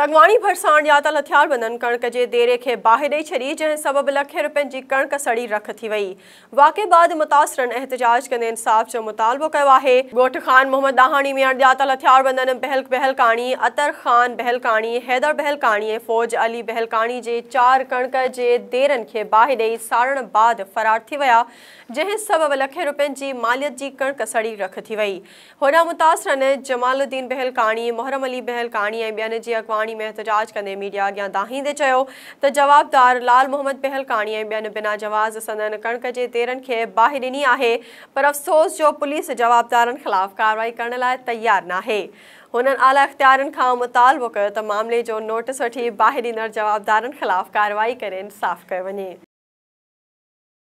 अॻवाणी भरिसांतलु हथियार बंदन कणिक जे देरे खे बाहि ॾेई छॾी जंहिं सबबु लखे रुपियनि जी कणिक सड़ी रख थी वई वाके बाद मुतासिरनि एहतजाज कंदे इंसाफ़ जो मुतालबो कयो आहे आहेतर ख़ान मोहम्मद बहल बहलकाणी हैदर बहलकाणी ऐं फ़ौज अली बहलकाणी जे चार कणिक जे देरनि खे बाहि ॾेई सारण बाद फ़रार थी विया जंहिं सबब लखे रुपियनि जी मालियत जी कणिक सड़ी रख थी वई होॾां मुतासिरनि जमालुद्दीन बहलकाणी मोहरम अली बहलकाणी ऐं ॿियनि जी अॻुवाणी में एहतजाज कदे मीडिया अगर दाहींदे त जवाबदार लाल मोहम्मद पहलकानी बन बिना जवाज़ संदन कणक के तेरनि के बाहि डी है पर अफ़सोस जो पुलिस जवाबदार खिलाफ़ कार्रवाई कर तैयार ना है आहे आला अख्तियार मुतालबो कर मामले जो नोटिस वी बाहि ॾींदड़ जवाबदार खिलाफ़ कार्रवाई कर इंसाफ़ कर वे